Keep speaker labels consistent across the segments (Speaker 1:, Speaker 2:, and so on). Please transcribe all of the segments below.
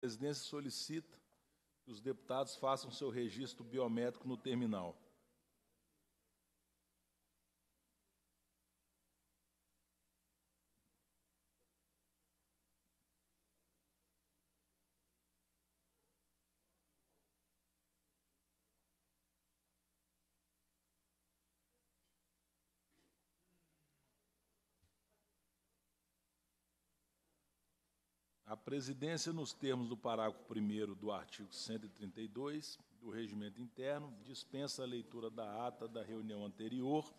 Speaker 1: presidência solicita que os deputados façam seu registro biométrico no terminal. A presidência, nos termos do parágrafo 1 do artigo 132 do Regimento Interno, dispensa a leitura da ata da reunião anterior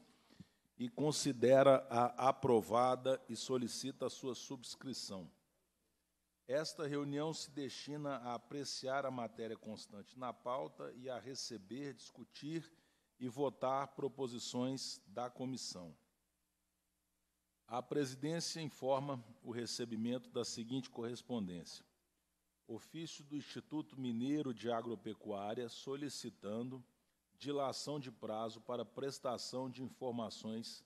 Speaker 1: e considera a aprovada e solicita a sua subscrição. Esta reunião se destina a apreciar a matéria constante na pauta e a receber, discutir e votar proposições da comissão. A presidência informa o recebimento da seguinte correspondência: ofício do Instituto Mineiro de Agropecuária solicitando dilação de prazo para prestação de informações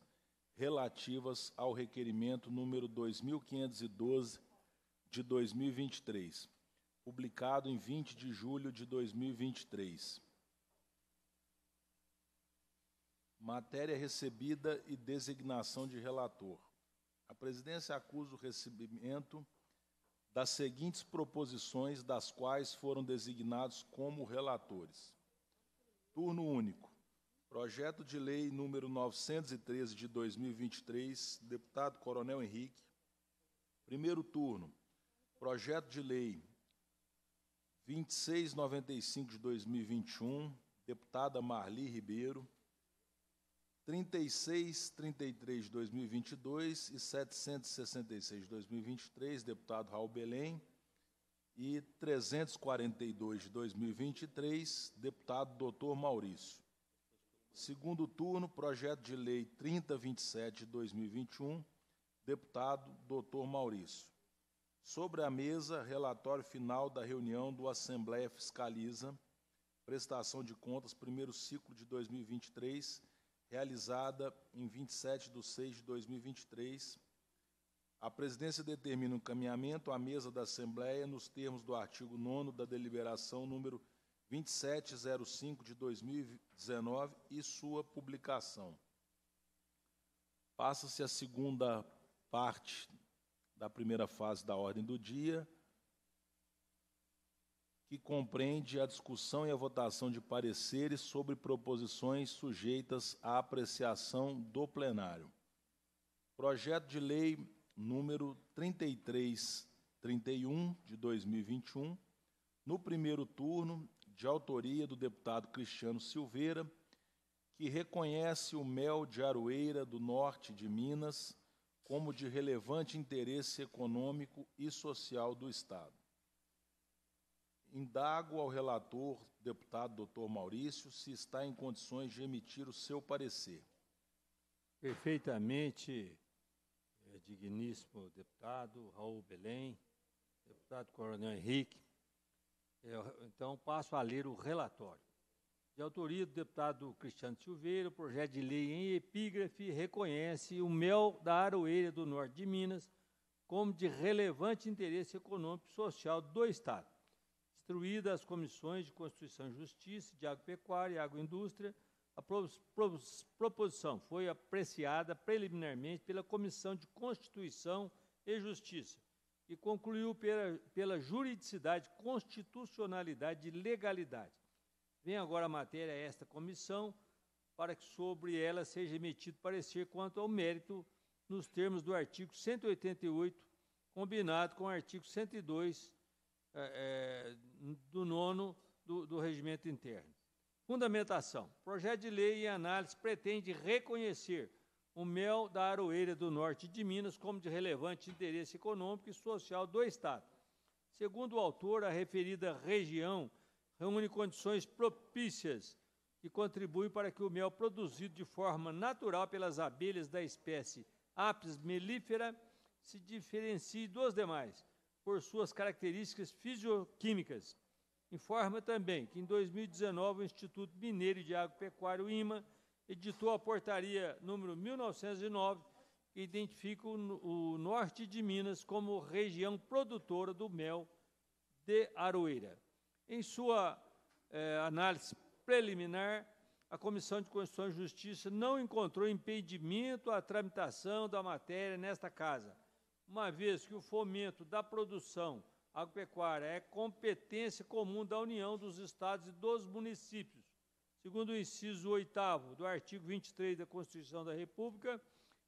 Speaker 1: relativas ao requerimento número 2512 de 2023, publicado em 20 de julho de 2023. Matéria recebida e designação de relator. A presidência acusa o recebimento das seguintes proposições, das quais foram designados como relatores. Turno único. Projeto de lei número 913 de 2023, deputado Coronel Henrique. Primeiro turno. Projeto de lei 2695 de 2021, deputada Marli Ribeiro. 36, 33, 2022 e 766, 2023, deputado Raul Belém, e 342, 2023, deputado doutor Maurício. Segundo turno, projeto de lei 3027, 2021, deputado doutor Maurício. Sobre a mesa, relatório final da reunião do Assembleia Fiscaliza, prestação de contas, primeiro ciclo de 2023, realizada em 27 de 6 de 2023, a presidência determina o encaminhamento à mesa da Assembleia nos termos do artigo 9 da deliberação número 2705 de 2019 e sua publicação. Passa-se a segunda parte da primeira fase da ordem do dia, que compreende a discussão e a votação de pareceres sobre proposições sujeitas à apreciação do plenário. Projeto de Lei número 3331 de 2021, no primeiro turno, de autoria do deputado Cristiano Silveira, que reconhece o mel de Aroeira do norte de Minas como de relevante interesse econômico e social do Estado. Indago ao relator, deputado doutor Maurício, se está em condições
Speaker 2: de emitir o seu parecer. Perfeitamente, é, digníssimo deputado Raul Belém, deputado Coronel Henrique. É, então, passo a ler o relatório. De autoria do deputado Cristiano Silveira, o projeto de lei em epígrafe reconhece o mel da aroeira do norte de Minas como de relevante interesse econômico e social do Estado instruída as comissões de Constituição e Justiça, de Agropecuária e Agroindústria, a proposição foi apreciada preliminarmente pela Comissão de Constituição e Justiça e concluiu pela, pela juridicidade, constitucionalidade e legalidade. Vem agora a matéria a esta comissão para que sobre ela seja emitido parecer quanto ao mérito nos termos do artigo 188, combinado com o artigo 102 é, é, do nono do, do regimento interno. Fundamentação. Projeto de lei e análise pretende reconhecer o mel da aroeira do norte de Minas como de relevante interesse econômico e social do Estado. Segundo o autor, a referida região reúne condições propícias e contribui para que o mel produzido de forma natural pelas abelhas da espécie Apis mellifera se diferencie dos demais, por suas características fisioquímicas. Informa também que em 2019 o Instituto Mineiro de Agropecuário o IMA, editou a portaria número 1909, que identifica o, o norte de Minas como região produtora do mel de Aroeira. Em sua eh, análise preliminar, a Comissão de Constituição e Justiça não encontrou impedimento à tramitação da matéria nesta Casa uma vez que o fomento da produção agropecuária é competência comum da União, dos Estados e dos municípios. Segundo o inciso 8 do artigo 23 da Constituição da República,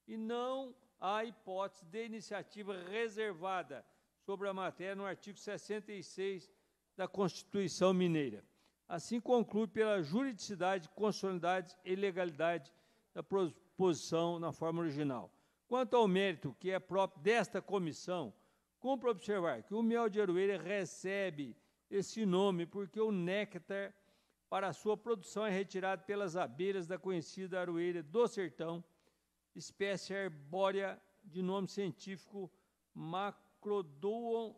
Speaker 2: e não há hipótese de iniciativa reservada sobre a matéria no artigo 66 da Constituição Mineira. Assim conclui pela juridicidade, constitucionalidade e legalidade da proposição na forma original. Quanto ao mérito que é próprio desta comissão, cumpre observar que o mel de aroeira recebe esse nome porque o néctar para sua produção é retirado pelas abelhas da conhecida aroeira do sertão, espécie arbórea de nome científico Macrodoon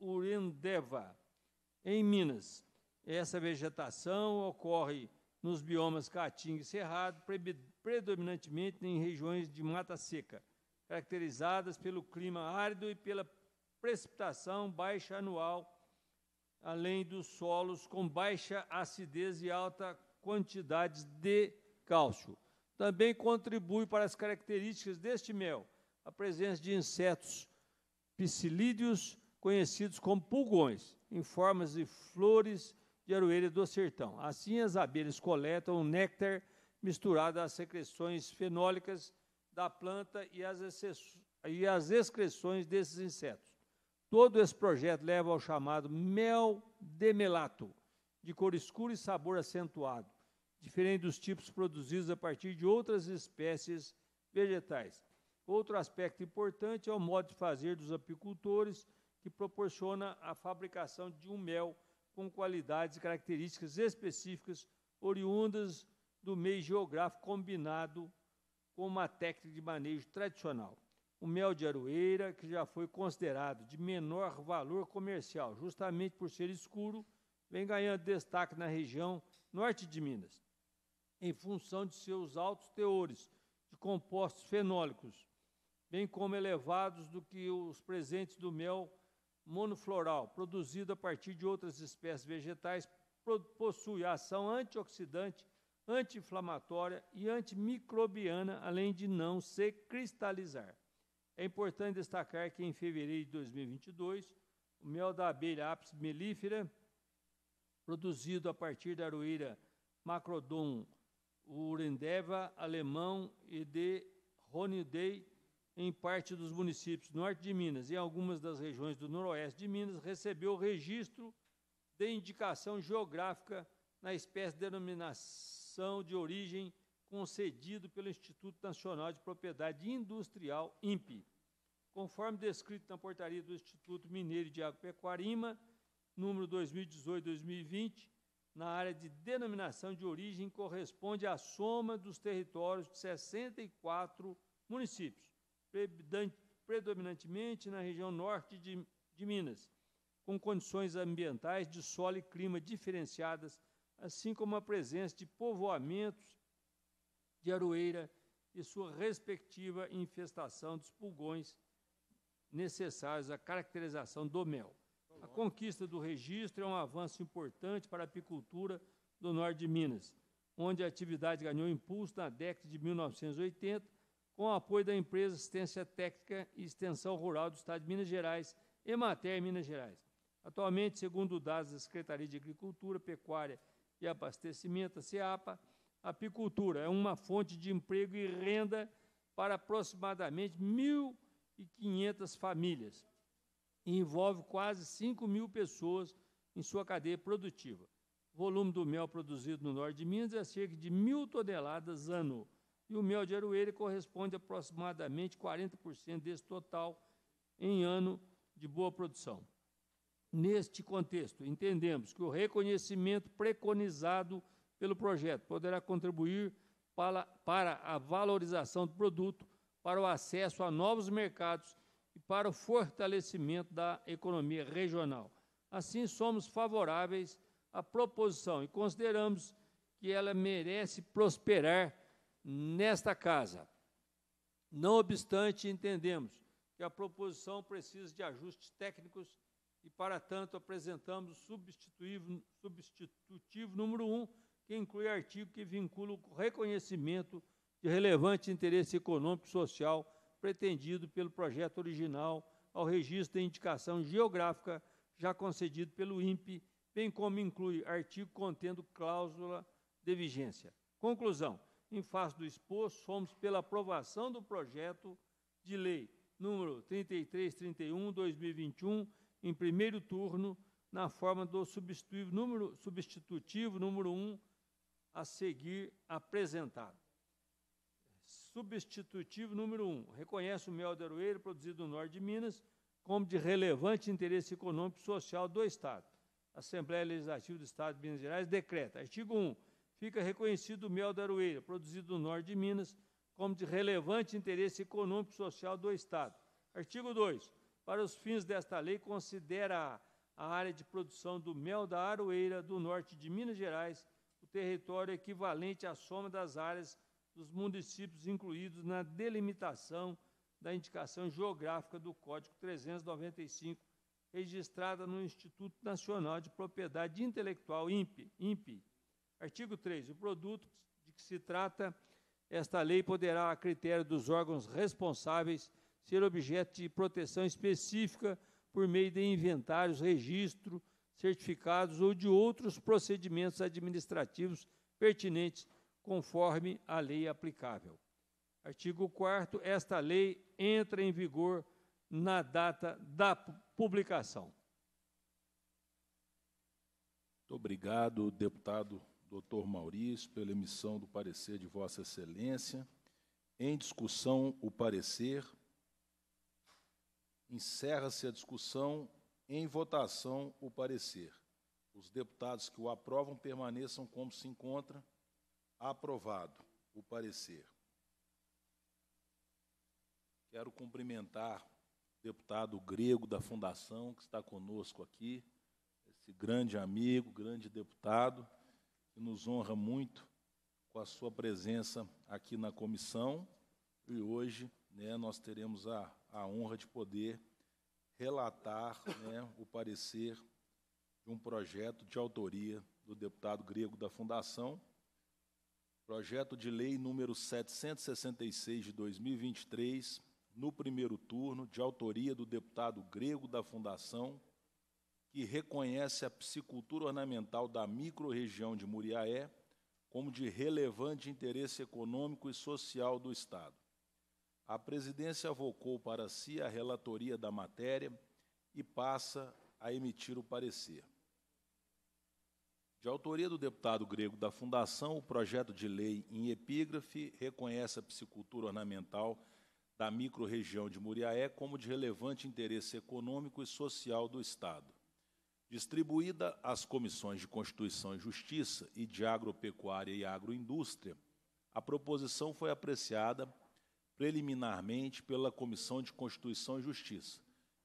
Speaker 2: urendeva, em Minas. Essa vegetação ocorre nos biomas caatinga e cerrado, predominantemente em regiões de mata seca caracterizadas pelo clima árido e pela precipitação baixa anual, além dos solos com baixa acidez e alta quantidade de cálcio. Também contribui para as características deste mel a presença de insetos psilídeos, conhecidos como pulgões, em formas de flores de aroeira do sertão. Assim, as abelhas coletam o néctar misturado às secreções fenólicas da planta e as, e as excreções desses insetos. Todo esse projeto leva ao chamado mel demelato, de cor escura e sabor acentuado, diferente dos tipos produzidos a partir de outras espécies vegetais. Outro aspecto importante é o modo de fazer dos apicultores, que proporciona a fabricação de um mel com qualidades e características específicas oriundas do meio geográfico combinado com uma técnica de manejo tradicional. O mel de aroeira, que já foi considerado de menor valor comercial, justamente por ser escuro, vem ganhando destaque na região norte de Minas, em função de seus altos teores de compostos fenólicos, bem como elevados do que os presentes do mel monofloral, produzido a partir de outras espécies vegetais, possui ação antioxidante anti-inflamatória e antimicrobiana, além de não se cristalizar. É importante destacar que em fevereiro de 2022, o mel da abelha Apis mellifera, produzido a partir da aroeira Macrodon urendeva alemão e de Ronidei, em parte dos municípios norte de Minas e algumas das regiões do noroeste de Minas, recebeu registro de indicação geográfica na espécie denominação de origem concedido pelo Instituto Nacional de Propriedade Industrial, INPE, conforme descrito na portaria do Instituto Mineiro de Agropecuária, IMA, número 2018-2020, na área de denominação de origem corresponde à soma dos territórios de 64 municípios, predominantemente na região norte de, de Minas, com condições ambientais de solo e clima diferenciadas assim como a presença de povoamentos de aroeira e sua respectiva infestação dos pulgões necessários à caracterização do mel. A conquista do registro é um avanço importante para a apicultura do norte de Minas, onde a atividade ganhou impulso na década de 1980, com o apoio da empresa Assistência Técnica e Extensão Rural do Estado de Minas Gerais, Emater Minas Gerais. Atualmente, segundo dados da Secretaria de Agricultura, Pecuária e e Abastecimento, a CEAPA, apicultura é uma fonte de emprego e renda para aproximadamente 1.500 famílias e envolve quase 5 mil pessoas em sua cadeia produtiva. O volume do mel produzido no norte de Minas é cerca de mil toneladas ano, e o mel de aroeira corresponde a aproximadamente 40% desse total em ano de boa produção. Neste contexto, entendemos que o reconhecimento preconizado pelo projeto poderá contribuir para, para a valorização do produto, para o acesso a novos mercados e para o fortalecimento da economia regional. Assim, somos favoráveis à proposição e consideramos que ela merece prosperar nesta casa. Não obstante, entendemos que a proposição precisa de ajustes técnicos e, para tanto, apresentamos o substitutivo, substitutivo número 1, um, que inclui artigo que vincula o reconhecimento de relevante interesse econômico e social pretendido pelo projeto original ao registro de indicação geográfica já concedido pelo INPE, bem como inclui artigo contendo cláusula de vigência. Conclusão. Em face do exposto, somos pela aprovação do projeto de lei número 3331/2021 em primeiro turno na forma do substitutivo número, substitutivo número 1 a seguir apresentado. Substitutivo número 1. Reconhece o mel de aroeira produzido no norte de Minas como de relevante interesse econômico e social do Estado. Assembleia Legislativa do Estado de Minas Gerais decreta. Artigo 1. Fica reconhecido o mel da aroeira produzido no norte de Minas como de relevante interesse econômico e social do Estado. Artigo 2 para os fins desta lei, considera a área de produção do mel da Aroeira, do norte de Minas Gerais, o território equivalente à soma das áreas dos municípios incluídos na delimitação da indicação geográfica do Código 395, registrada no Instituto Nacional de Propriedade Intelectual, INPE. INPE. Artigo 3. O produto de que se trata esta lei poderá, a critério dos órgãos responsáveis, ser objeto de proteção específica por meio de inventários, registro, certificados ou de outros procedimentos administrativos pertinentes, conforme a lei aplicável. Artigo 4 Esta lei entra em vigor na data da publicação.
Speaker 1: Muito obrigado, deputado Dr. Maurício, pela emissão do parecer de Vossa Excelência. Em discussão, o parecer. Encerra-se a discussão em votação o parecer. Os deputados que o aprovam permaneçam como se encontra. Aprovado o parecer. Quero cumprimentar o deputado grego da Fundação, que está conosco aqui, esse grande amigo, grande deputado, que nos honra muito com a sua presença aqui na comissão. E hoje né, nós teremos a a honra de poder relatar né, o parecer de um projeto de autoria do deputado grego da Fundação, projeto de lei número 766 de 2023, no primeiro turno, de autoria do deputado grego da Fundação, que reconhece a psicultura ornamental da microrregião de Muriaé como de relevante interesse econômico e social do Estado a presidência avocou para si a relatoria da matéria e passa a emitir o parecer. De autoria do deputado grego da Fundação, o projeto de lei em epígrafe reconhece a piscicultura ornamental da microrregião de Muriaé como de relevante interesse econômico e social do Estado. Distribuída às comissões de Constituição e Justiça e de Agropecuária e Agroindústria, a proposição foi apreciada preliminarmente pela Comissão de Constituição e Justiça,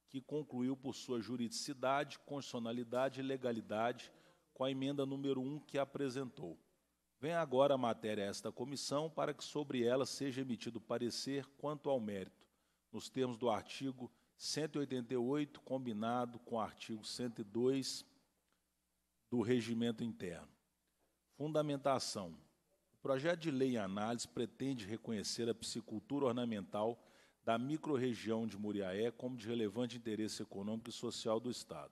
Speaker 1: que concluiu por sua juridicidade, constitucionalidade e legalidade com a emenda número 1 que apresentou. Vem agora a matéria a esta comissão para que sobre ela seja emitido parecer quanto ao mérito, nos termos do artigo 188, combinado com o artigo 102 do Regimento Interno. Fundamentação. O projeto de lei em análise pretende reconhecer a piscicultura ornamental da microrregião de Muriaé como de relevante interesse econômico e social do Estado.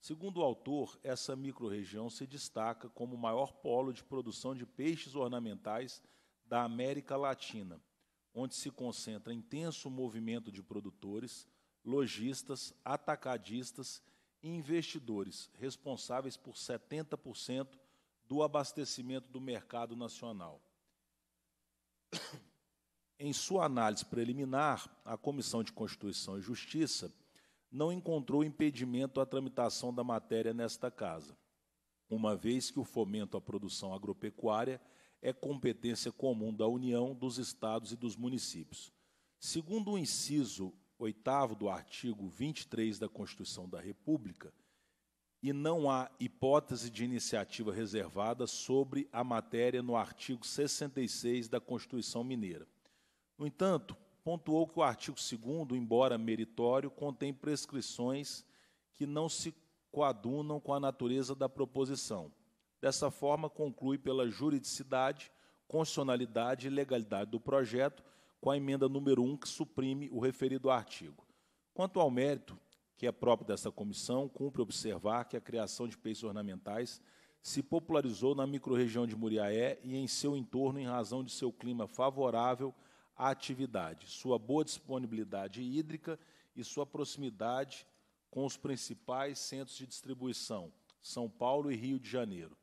Speaker 1: Segundo o autor, essa microrregião se destaca como o maior polo de produção de peixes ornamentais da América Latina, onde se concentra intenso movimento de produtores, lojistas, atacadistas e investidores, responsáveis por 70% do abastecimento do mercado nacional. Em sua análise preliminar, a Comissão de Constituição e Justiça não encontrou impedimento à tramitação da matéria nesta casa, uma vez que o fomento à produção agropecuária é competência comum da União, dos estados e dos municípios. Segundo o inciso 8 do artigo 23 da Constituição da República, e não há hipótese de iniciativa reservada sobre a matéria no artigo 66 da Constituição Mineira. No entanto, pontuou que o artigo 2, embora meritório, contém prescrições que não se coadunam com a natureza da proposição. Dessa forma, conclui pela juridicidade, constitucionalidade e legalidade do projeto, com a emenda número 1, que suprime o referido artigo. Quanto ao mérito, que é próprio dessa comissão, cumpre observar que a criação de peixes ornamentais se popularizou na microrregião de Muriaé e em seu entorno em razão de seu clima favorável à atividade, sua boa disponibilidade hídrica e sua proximidade com os principais centros de distribuição, São Paulo e Rio de Janeiro.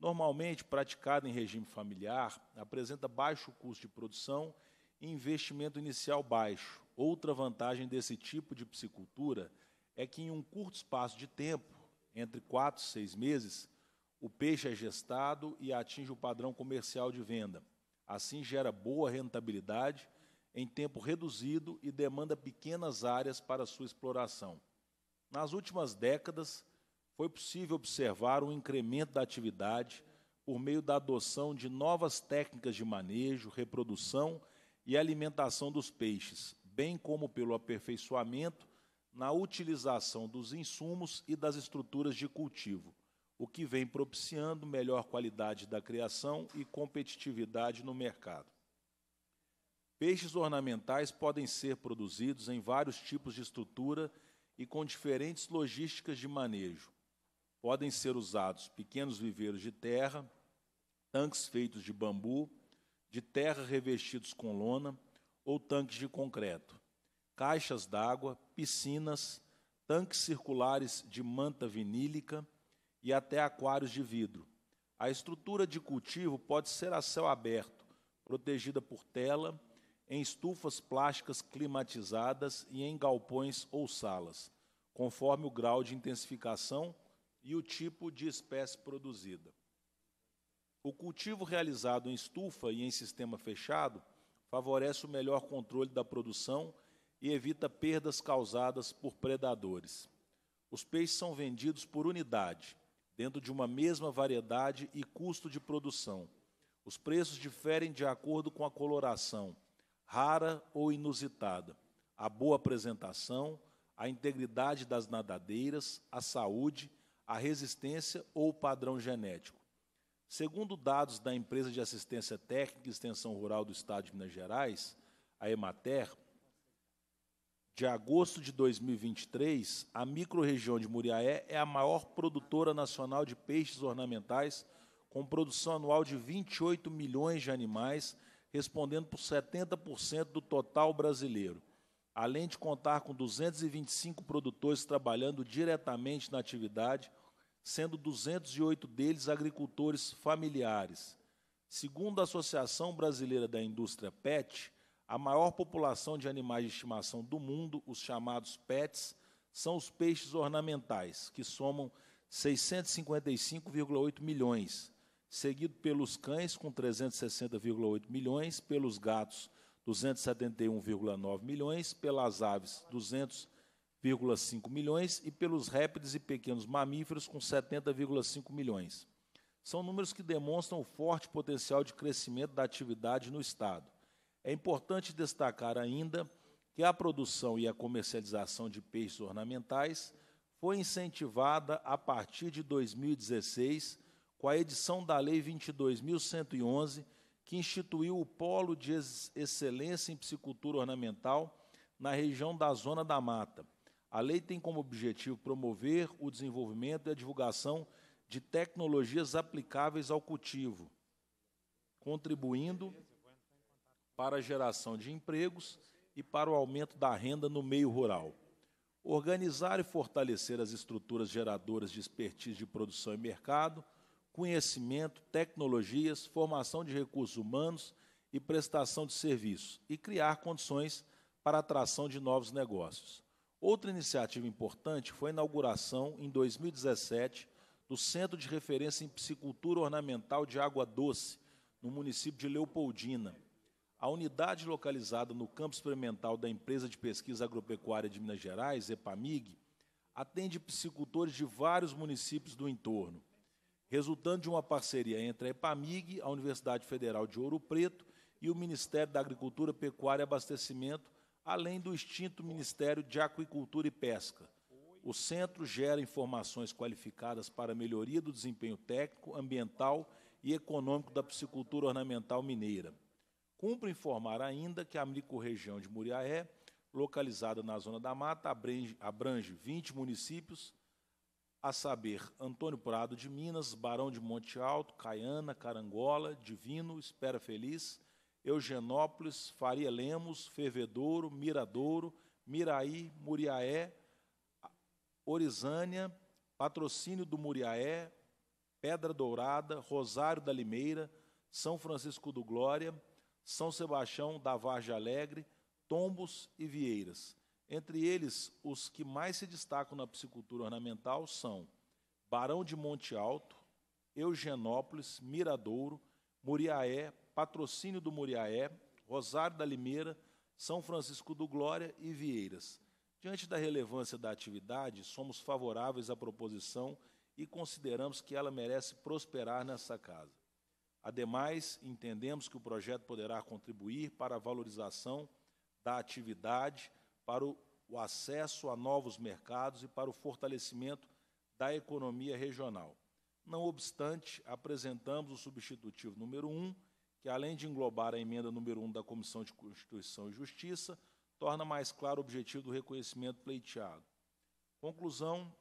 Speaker 1: Normalmente praticada em regime familiar, apresenta baixo custo de produção e investimento inicial baixo. Outra vantagem desse tipo de piscicultura é que em um curto espaço de tempo, entre quatro e seis meses, o peixe é gestado e atinge o padrão comercial de venda. Assim, gera boa rentabilidade em tempo reduzido e demanda pequenas áreas para sua exploração. Nas últimas décadas, foi possível observar um incremento da atividade por meio da adoção de novas técnicas de manejo, reprodução e alimentação dos peixes, bem como pelo aperfeiçoamento na utilização dos insumos e das estruturas de cultivo, o que vem propiciando melhor qualidade da criação e competitividade no mercado. Peixes ornamentais podem ser produzidos em vários tipos de estrutura e com diferentes logísticas de manejo. Podem ser usados pequenos viveiros de terra, tanques feitos de bambu, de terra revestidos com lona ou tanques de concreto, caixas d'água, piscinas, tanques circulares de manta vinílica e até aquários de vidro. A estrutura de cultivo pode ser a céu aberto, protegida por tela, em estufas plásticas climatizadas e em galpões ou salas, conforme o grau de intensificação e o tipo de espécie produzida. O cultivo realizado em estufa e em sistema fechado favorece o melhor controle da produção e evita perdas causadas por predadores. Os peixes são vendidos por unidade, dentro de uma mesma variedade e custo de produção. Os preços diferem de acordo com a coloração, rara ou inusitada, a boa apresentação, a integridade das nadadeiras, a saúde, a resistência ou o padrão genético. Segundo dados da Empresa de Assistência Técnica e Extensão Rural do Estado de Minas Gerais, a Emater, de agosto de 2023, a microrregião de Muriaé é a maior produtora nacional de peixes ornamentais, com produção anual de 28 milhões de animais, respondendo por 70% do total brasileiro. Além de contar com 225 produtores trabalhando diretamente na atividade, sendo 208 deles agricultores familiares. Segundo a Associação Brasileira da Indústria PET, a maior população de animais de estimação do mundo, os chamados pets, são os peixes ornamentais, que somam 655,8 milhões, seguido pelos cães, com 360,8 milhões, pelos gatos, 271,9 milhões, pelas aves, 200,5 milhões e pelos répteis e pequenos mamíferos, com 70,5 milhões. São números que demonstram o forte potencial de crescimento da atividade no Estado. É importante destacar ainda que a produção e a comercialização de peixes ornamentais foi incentivada a partir de 2016 com a edição da Lei 22.111, que instituiu o Polo de Excelência em Psicultura Ornamental na região da Zona da Mata. A lei tem como objetivo promover o desenvolvimento e a divulgação de tecnologias aplicáveis ao cultivo, contribuindo para a geração de empregos e para o aumento da renda no meio rural. Organizar e fortalecer as estruturas geradoras de expertise de produção e mercado, conhecimento, tecnologias, formação de recursos humanos e prestação de serviços, e criar condições para a atração de novos negócios. Outra iniciativa importante foi a inauguração, em 2017, do Centro de Referência em Piscicultura Ornamental de Água Doce, no município de Leopoldina, a unidade localizada no campo experimental da Empresa de Pesquisa Agropecuária de Minas Gerais, EPAMIG, atende piscicultores de vários municípios do entorno, resultando de uma parceria entre a EPAMIG, a Universidade Federal de Ouro Preto e o Ministério da Agricultura, Pecuária e Abastecimento, além do extinto Ministério de Aquicultura e Pesca. O centro gera informações qualificadas para a melhoria do desempenho técnico, ambiental e econômico da piscicultura ornamental mineira Cumpre informar ainda que a microrregião de Muriaé, localizada na Zona da Mata, abrange, abrange 20 municípios, a saber, Antônio Prado de Minas, Barão de Monte Alto, Caiana, Carangola, Divino, Espera Feliz, Eugenópolis, Faria Lemos, Fervedouro, Miradouro, Miraí, Muriaé, Orizânia, Patrocínio do Muriaé, Pedra Dourada, Rosário da Limeira, São Francisco do Glória, são Sebastião da Vargem Alegre, Tombos e Vieiras. Entre eles, os que mais se destacam na piscicultura ornamental são Barão de Monte Alto, Eugenópolis, Miradouro, Muriaé, Patrocínio do Muriaé, Rosário da Limeira, São Francisco do Glória e Vieiras. Diante da relevância da atividade, somos favoráveis à proposição e consideramos que ela merece prosperar nessa casa. Ademais, entendemos que o projeto poderá contribuir para a valorização da atividade, para o, acesso a novos mercados e para o fortalecimento da economia regional. Não obstante, apresentamos o substitutivo número 1, que além de englobar a emenda número 1 da Comissão de Constituição e Justiça, torna mais claro o objetivo do reconhecimento pleiteado. Conclusão,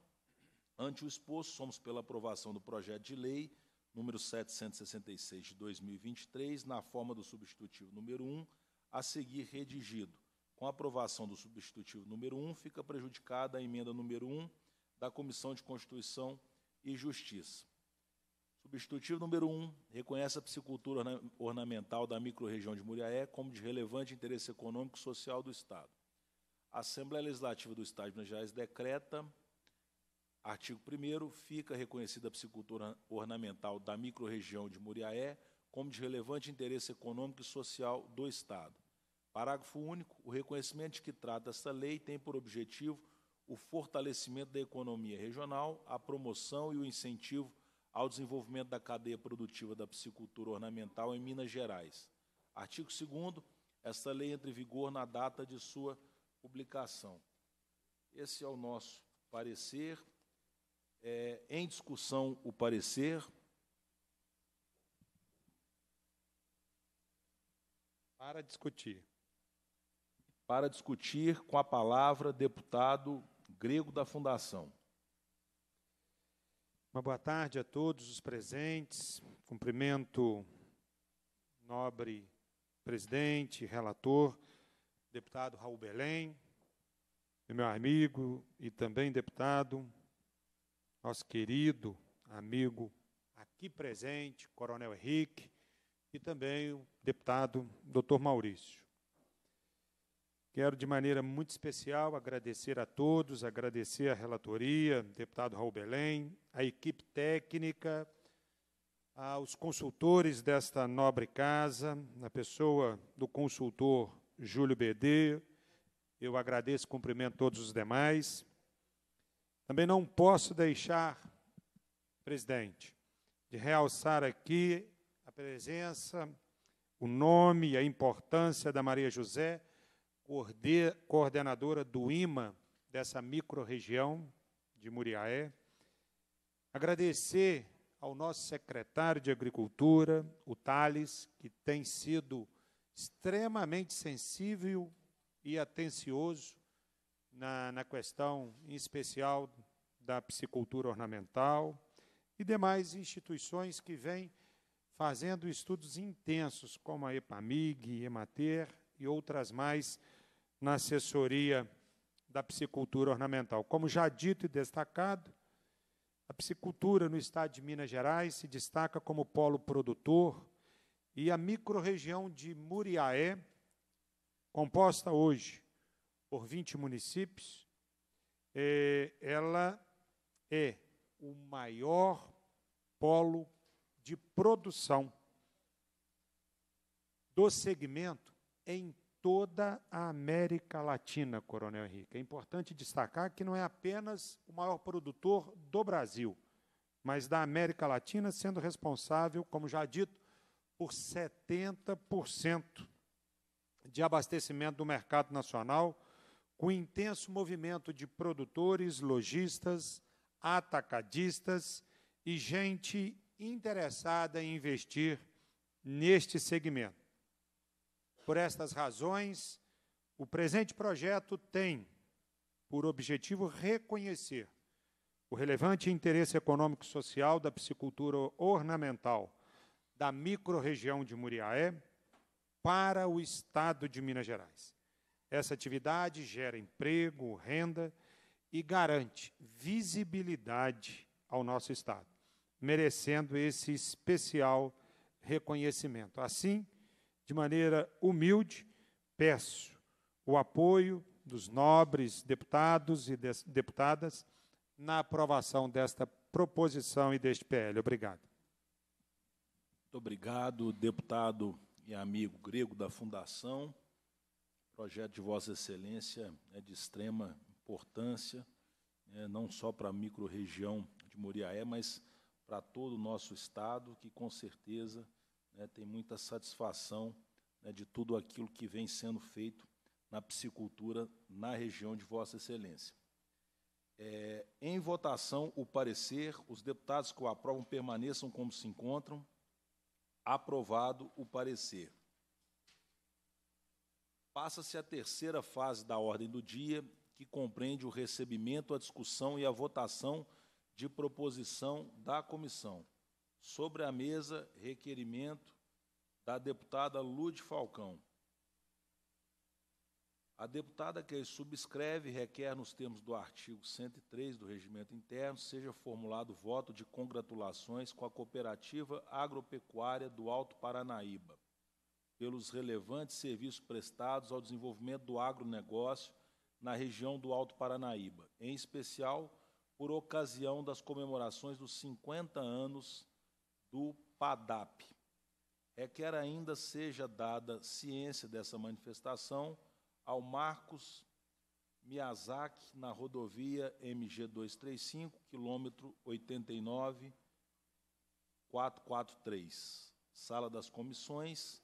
Speaker 1: ante o exposto, somos pela aprovação do projeto de lei número 766 de 2023, na forma do substitutivo número 1, a seguir redigido. Com a aprovação do substitutivo número 1, fica prejudicada a emenda número 1 da Comissão de Constituição e Justiça. Substitutivo número 1 reconhece a piscicultura ornamental da microrregião de Muriaé como de relevante interesse econômico e social do Estado. A Assembleia Legislativa do Estado de Minas Gerais decreta Artigo 1 fica reconhecida a piscicultura ornamental da microrregião de Muriaé como de relevante interesse econômico e social do Estado. Parágrafo único. O reconhecimento de que trata esta lei tem por objetivo o fortalecimento da economia regional, a promoção e o incentivo ao desenvolvimento da cadeia produtiva da piscicultura ornamental em Minas Gerais. Artigo 2 Esta lei entra em vigor na data de sua publicação. Esse é o nosso parecer. É, em discussão o parecer. Para discutir. Para discutir com a palavra
Speaker 3: deputado grego da Fundação. Uma boa tarde a todos os presentes. Cumprimento nobre presidente, relator, deputado Raul Belém, meu amigo e também deputado nosso querido amigo aqui presente, Coronel Henrique, e também o deputado Dr. Maurício. Quero, de maneira muito especial, agradecer a todos, agradecer à relatoria, deputado Raul Belém, à equipe técnica, aos consultores desta nobre casa, na pessoa do consultor Júlio BD. Eu agradeço e cumprimento todos os demais. Também não posso deixar, presidente, de realçar aqui a presença, o nome e a importância da Maria José, coordenadora do IMA dessa microrregião de Muriaé. Agradecer ao nosso secretário de Agricultura, o Thales, que tem sido extremamente sensível e atencioso na, na questão, em especial, da psicultura ornamental e demais instituições que vêm fazendo estudos intensos, como a EPAMIG, EMATER e outras mais na assessoria da psicultura ornamental. Como já dito e destacado, a psicultura no estado de Minas Gerais se destaca como polo produtor e a microrregião de Muriaé, composta hoje por 20 municípios, é, ela é o maior polo de produção do segmento em toda a América Latina, Coronel Henrique. É importante destacar que não é apenas o maior produtor do Brasil, mas da América Latina, sendo responsável, como já dito, por 70% de abastecimento do mercado nacional com intenso movimento de produtores, lojistas, atacadistas e gente interessada em investir neste segmento. Por estas razões, o presente projeto tem por objetivo reconhecer o relevante interesse econômico social da piscicultura ornamental da microrregião de Muriaé para o estado de Minas Gerais. Essa atividade gera emprego, renda e garante visibilidade ao nosso Estado, merecendo esse especial reconhecimento. Assim, de maneira humilde, peço o apoio dos nobres deputados e deputadas na aprovação desta proposição e deste PL. Obrigado.
Speaker 1: Muito obrigado, deputado e amigo grego da Fundação projeto de Vossa Excelência é de extrema importância, é, não só para a microrregião de Moriaé, mas para todo o nosso Estado, que com certeza né, tem muita satisfação né, de tudo aquilo que vem sendo feito na piscicultura na região de Vossa Excelência. É, em votação, o parecer, os deputados que o aprovam permaneçam como se encontram. Aprovado o parecer passa-se a terceira fase da ordem do dia, que compreende o recebimento, a discussão e a votação de proposição da comissão. Sobre a mesa, requerimento da deputada Lude Falcão. A deputada que subscreve requer, nos termos do artigo 103 do Regimento Interno, seja formulado voto de congratulações com a Cooperativa Agropecuária do Alto Paranaíba pelos relevantes serviços prestados ao desenvolvimento do agronegócio na região do Alto Paranaíba, em especial por ocasião das comemorações dos 50 anos do PADAP. Requer é ainda seja dada ciência dessa manifestação ao Marcos Miyazaki, na rodovia MG 235, quilômetro 89, 443, Sala das Comissões,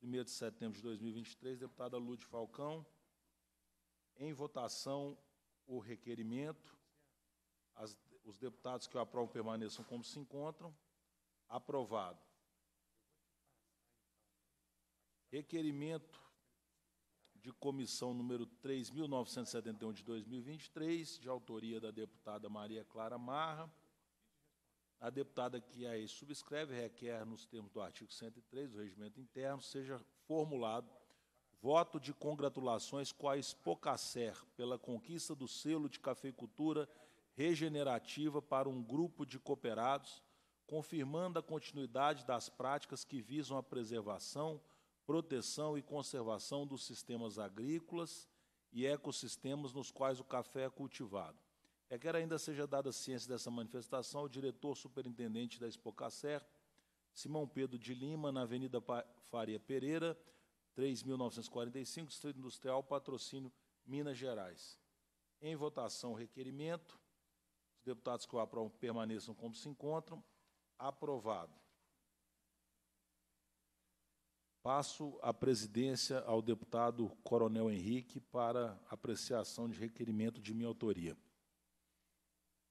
Speaker 1: 1 de setembro de 2023, deputada Lude Falcão. Em votação, o requerimento. As, os deputados que o aprovam permaneçam como se encontram. Aprovado. Requerimento de comissão número 3.971 de 2023, de autoria da deputada Maria Clara Marra. A deputada que aí subscreve requer, nos termos do artigo 103 do Regimento Interno, seja formulado voto de congratulações com a Espocacer pela conquista do selo de cafeicultura regenerativa para um grupo de cooperados, confirmando a continuidade das práticas que visam a preservação, proteção e conservação dos sistemas agrícolas e ecossistemas nos quais o café é cultivado é que ainda seja dada ciência dessa manifestação ao diretor superintendente da Espocacer, Simão Pedro de Lima, na Avenida Faria Pereira, 3.945, Distrito Industrial, patrocínio Minas Gerais. Em votação, o requerimento. Os deputados que o aprovam permaneçam como se encontram. Aprovado. Passo a presidência ao deputado Coronel Henrique para apreciação de requerimento de minha autoria.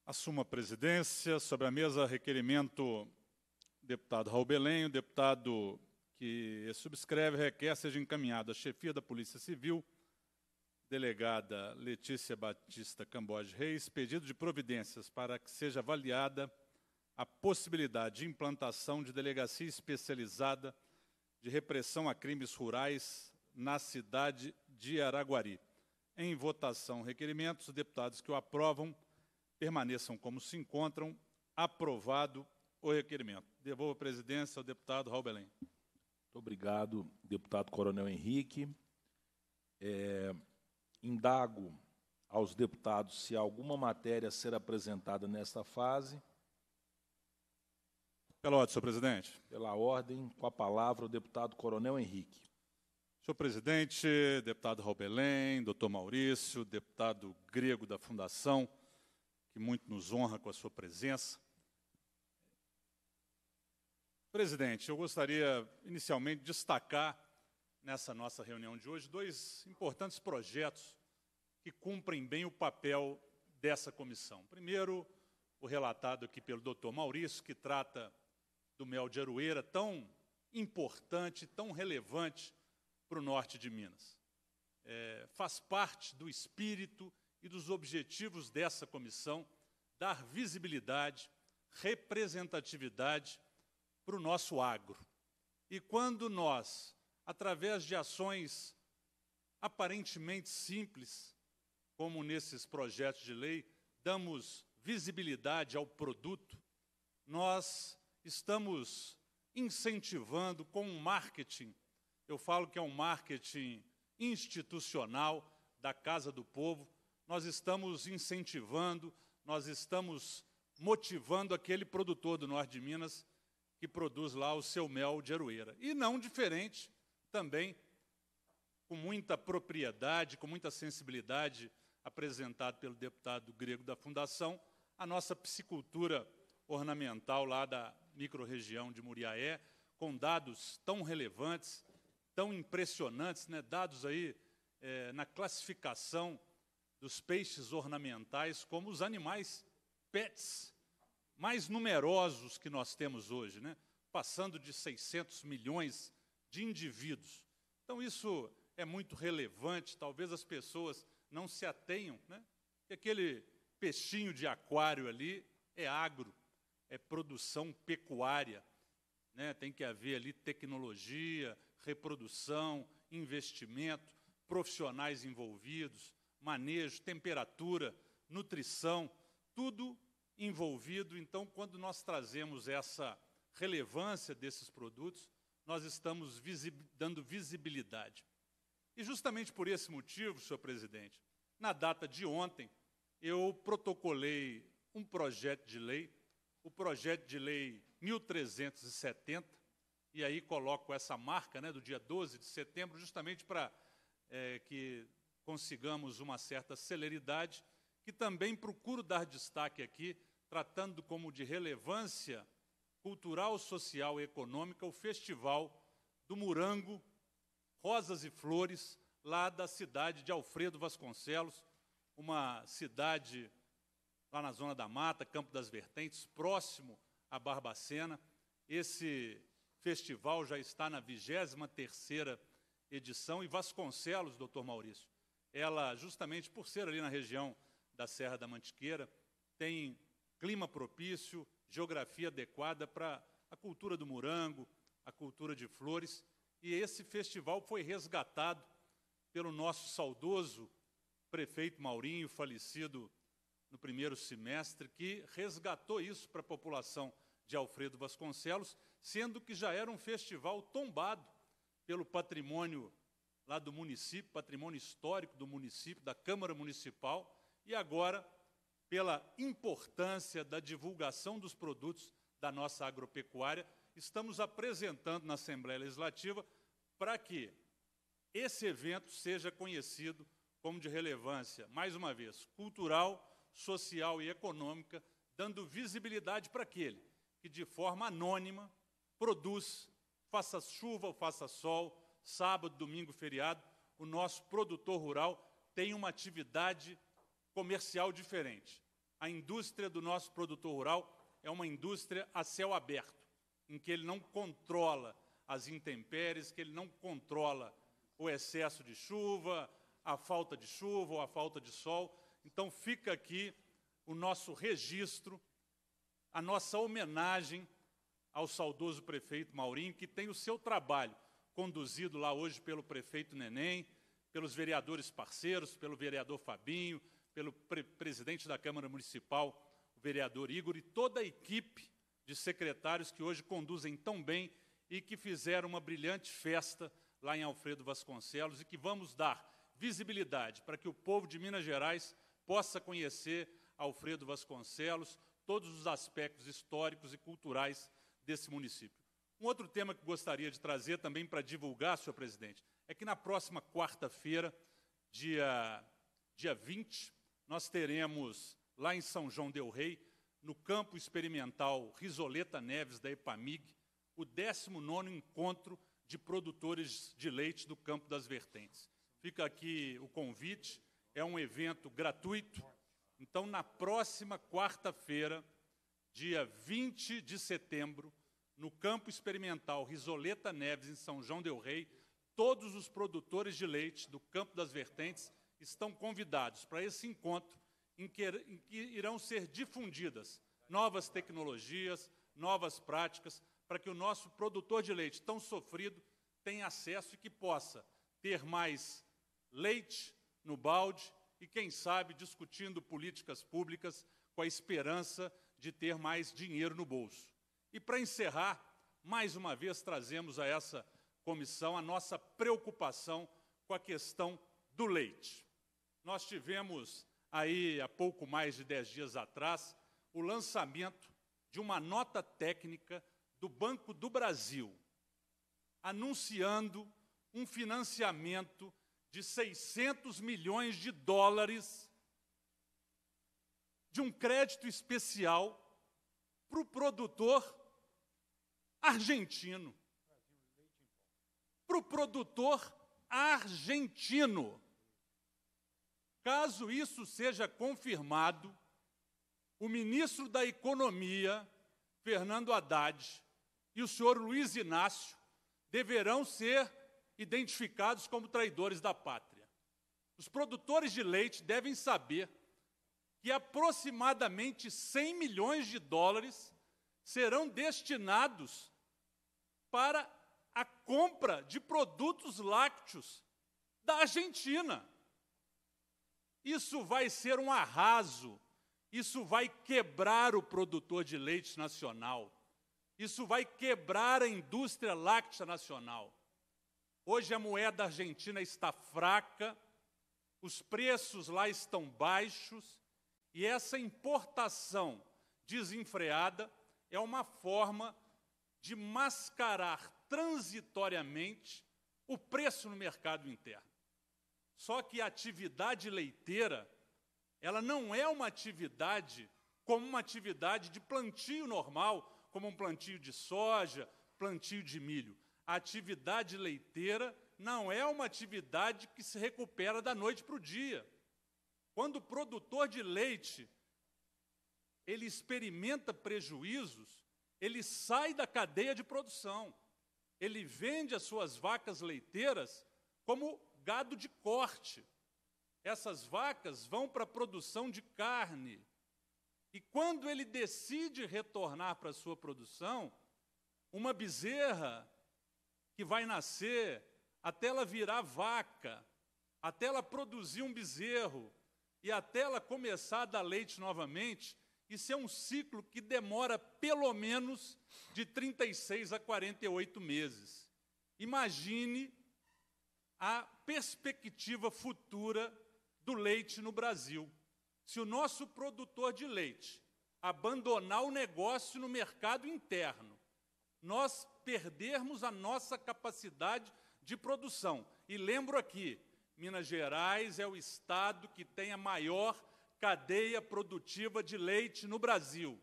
Speaker 1: Assuma a
Speaker 4: presidência. Sobre a mesa, requerimento deputado Raul Belém, o deputado que subscreve requer seja encaminhada à chefia da Polícia Civil, delegada Letícia Batista Camboja Reis, pedido de providências para que seja avaliada a possibilidade de implantação de delegacia especializada de repressão a crimes rurais na cidade de Araguari. Em votação, requerimentos, deputados que o aprovam, permaneçam como se encontram. Aprovado o requerimento. Devolvo a presidência ao deputado Raul Belém.
Speaker 1: Muito obrigado, deputado Coronel Henrique. É, indago aos deputados se alguma matéria ser apresentada nesta fase. Pela ordem, senhor presidente. Pela ordem, com a palavra o deputado Coronel Henrique.
Speaker 4: Senhor presidente, deputado Raul Belém, doutor Maurício, deputado grego da Fundação, que muito nos honra com a sua presença. Presidente, eu gostaria inicialmente de destacar nessa nossa reunião de hoje dois importantes projetos que cumprem bem o papel dessa comissão. Primeiro, o relatado aqui pelo doutor Maurício, que trata do mel de Aroeira, tão importante, tão relevante para o norte de Minas. É, faz parte do espírito e dos objetivos dessa comissão dar visibilidade, representatividade para o nosso agro. E quando nós, através de ações aparentemente simples, como nesses projetos de lei, damos visibilidade ao produto, nós estamos incentivando com um marketing, eu falo que é um marketing institucional da Casa do Povo, nós estamos incentivando, nós estamos motivando aquele produtor do norte de Minas que produz lá o seu mel de aroeira. E não diferente também, com muita propriedade, com muita sensibilidade, apresentado pelo deputado grego da Fundação, a nossa piscicultura ornamental lá da microrregião de Muriaé, com dados tão relevantes, tão impressionantes, né? dados aí é, na classificação dos peixes ornamentais como os animais pets mais numerosos que nós temos hoje, né? passando de 600 milhões de indivíduos. Então, isso é muito relevante, talvez as pessoas não se atenham, né? que aquele peixinho de aquário ali é agro, é produção pecuária. Né? Tem que haver ali tecnologia, reprodução, investimento, profissionais envolvidos, manejo, temperatura, nutrição, tudo envolvido. Então, quando nós trazemos essa relevância desses produtos, nós estamos visi dando visibilidade. E justamente por esse motivo, senhor presidente, na data de ontem, eu protocolei um projeto de lei, o projeto de lei 1370, e aí coloco essa marca né, do dia 12 de setembro, justamente para é, que consigamos uma certa celeridade, que também procuro dar destaque aqui, tratando como de relevância cultural, social e econômica o Festival do Murango, Rosas e Flores, lá da cidade de Alfredo Vasconcelos, uma cidade lá na Zona da Mata, Campo das Vertentes, próximo à Barbacena. Esse festival já está na 23ª edição e Vasconcelos, doutor Maurício, ela, justamente por ser ali na região da Serra da Mantiqueira, tem clima propício, geografia adequada para a cultura do morango, a cultura de flores, e esse festival foi resgatado pelo nosso saudoso prefeito Maurinho, falecido no primeiro semestre, que resgatou isso para a população de Alfredo Vasconcelos, sendo que já era um festival tombado pelo patrimônio lá do município, patrimônio histórico do município, da Câmara Municipal, e agora pela importância da divulgação dos produtos da nossa agropecuária, estamos apresentando na Assembleia Legislativa para que esse evento seja conhecido como de relevância, mais uma vez, cultural, social e econômica, dando visibilidade para aquele que, de forma anônima, produz, faça chuva ou faça sol, sábado, domingo, feriado, o nosso produtor rural tem uma atividade comercial diferente. A indústria do nosso produtor rural é uma indústria a céu aberto, em que ele não controla as intempéries, que ele não controla o excesso de chuva, a falta de chuva ou a falta de sol. Então fica aqui o nosso registro, a nossa homenagem ao saudoso prefeito Maurinho, que tem o seu trabalho conduzido lá hoje pelo prefeito Neném, pelos vereadores parceiros, pelo vereador Fabinho, pelo pre presidente da Câmara Municipal, o vereador Igor, e toda a equipe de secretários que hoje conduzem tão bem e que fizeram uma brilhante festa lá em Alfredo Vasconcelos e que vamos dar visibilidade para que o povo de Minas Gerais possa conhecer Alfredo Vasconcelos, todos os aspectos históricos e culturais desse município. Um outro tema que gostaria de trazer também para divulgar, senhor presidente, é que na próxima quarta-feira, dia, dia 20, nós teremos lá em São João Del Rei, no campo experimental Risoleta Neves da EPAMIG, o 19 encontro de produtores de leite do Campo das Vertentes. Fica aqui o convite, é um evento gratuito. Então, na próxima quarta-feira, dia 20 de setembro, no campo experimental Risoleta Neves, em São João Del Rei, todos os produtores de leite do Campo das Vertentes estão convidados para esse encontro em que, em que irão ser difundidas novas tecnologias, novas práticas, para que o nosso produtor de leite tão sofrido tenha acesso e que possa ter mais leite no balde e, quem sabe, discutindo políticas públicas com a esperança de ter mais dinheiro no bolso. E para encerrar, mais uma vez trazemos a essa comissão a nossa preocupação com a questão do leite. Nós tivemos aí há pouco mais de dez dias atrás o lançamento de uma nota técnica do Banco do Brasil, anunciando um financiamento de 600 milhões de dólares de um crédito especial para o produtor argentino. Para o produtor argentino. Caso isso seja confirmado, o ministro da Economia, Fernando Haddad, e o senhor Luiz Inácio deverão ser identificados como traidores da pátria. Os produtores de leite devem saber que aproximadamente 100 milhões de dólares serão destinados para a compra de produtos lácteos da Argentina. Isso vai ser um arraso, isso vai quebrar o produtor de leite nacional, isso vai quebrar a indústria láctea nacional. Hoje a moeda argentina está fraca, os preços lá estão baixos e essa importação desenfreada é uma forma de mascarar transitoriamente o preço no mercado interno. Só que a atividade leiteira, ela não é uma atividade como uma atividade de plantio normal, como um plantio de soja, plantio de milho. A atividade leiteira não é uma atividade que se recupera da noite para o dia. Quando o produtor de leite ele experimenta prejuízos, ele sai da cadeia de produção. Ele vende as suas vacas leiteiras como gado de corte. Essas vacas vão para a produção de carne. E quando ele decide retornar para a sua produção, uma bezerra que vai nascer até ela virar vaca, até ela produzir um bezerro e até ela começar a dar leite novamente, isso é um ciclo que demora pelo menos de 36 a 48 meses. Imagine a perspectiva futura do leite no Brasil. Se o nosso produtor de leite abandonar o negócio no mercado interno, nós perdermos a nossa capacidade de produção. E lembro aqui, Minas Gerais é o estado que tem a maior cadeia produtiva de leite no Brasil.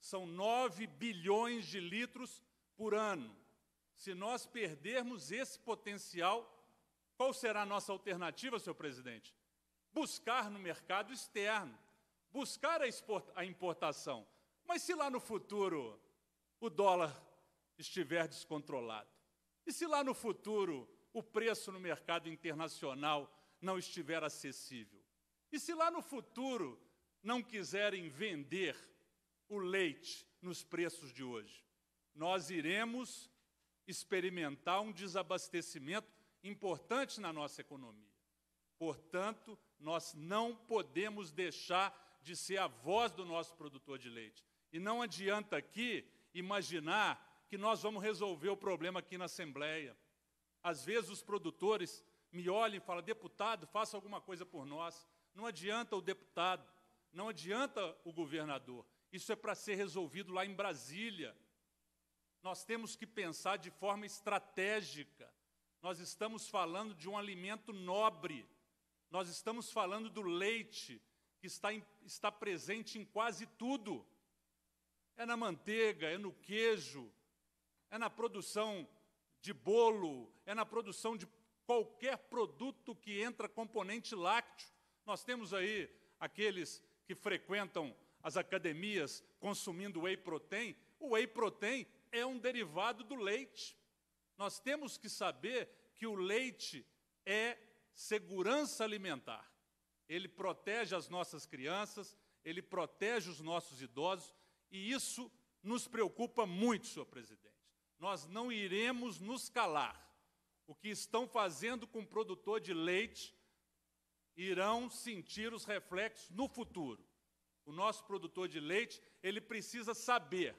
Speaker 4: São 9 bilhões de litros por ano. Se nós perdermos esse potencial, qual será a nossa alternativa, senhor presidente? Buscar no mercado externo, buscar a, importação. Mas se lá no futuro o dólar estiver descontrolado, e se lá no futuro o preço no mercado internacional não estiver acessível, e se lá no futuro não quiserem vender o leite nos preços de hoje? Nós iremos experimentar um desabastecimento importante na nossa economia. Portanto, nós não podemos deixar de ser a voz do nosso produtor de leite. E não adianta aqui imaginar que nós vamos resolver o problema aqui na Assembleia. Às vezes os produtores me olham e falam, deputado, faça alguma coisa por nós não adianta o deputado, não adianta o governador. Isso é para ser resolvido lá em Brasília. Nós temos que pensar de forma estratégica. Nós estamos falando de um alimento nobre. Nós estamos falando do leite, que está, em, está presente em quase tudo. É na manteiga, é no queijo, é na produção de bolo, é na produção de qualquer produto que entra componente lácteo. Nós temos aí aqueles que frequentam as academias consumindo whey protein. O whey protein é um derivado do leite. Nós temos que saber que o leite é segurança alimentar. Ele protege as nossas crianças, ele protege os nossos idosos, e isso nos preocupa muito, senhor presidente. Nós não iremos nos calar. O que estão fazendo com o produtor de leite irão sentir os reflexos no futuro. O nosso produtor de leite, ele precisa saber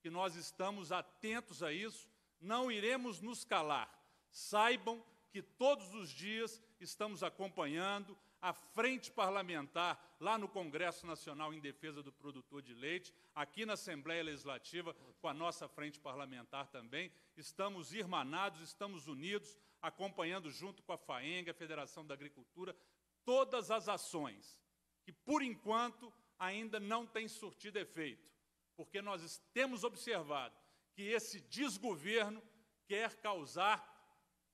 Speaker 4: que nós estamos atentos a isso, não iremos nos calar. Saibam que todos os dias estamos acompanhando a frente parlamentar lá no Congresso Nacional em Defesa do Produtor de Leite, aqui na Assembleia Legislativa, com a nossa frente parlamentar também. Estamos irmanados, estamos unidos, acompanhando junto com a FAENG, a Federação da Agricultura, todas as ações que, por enquanto, ainda não têm surtido efeito, porque nós temos observado que esse desgoverno quer causar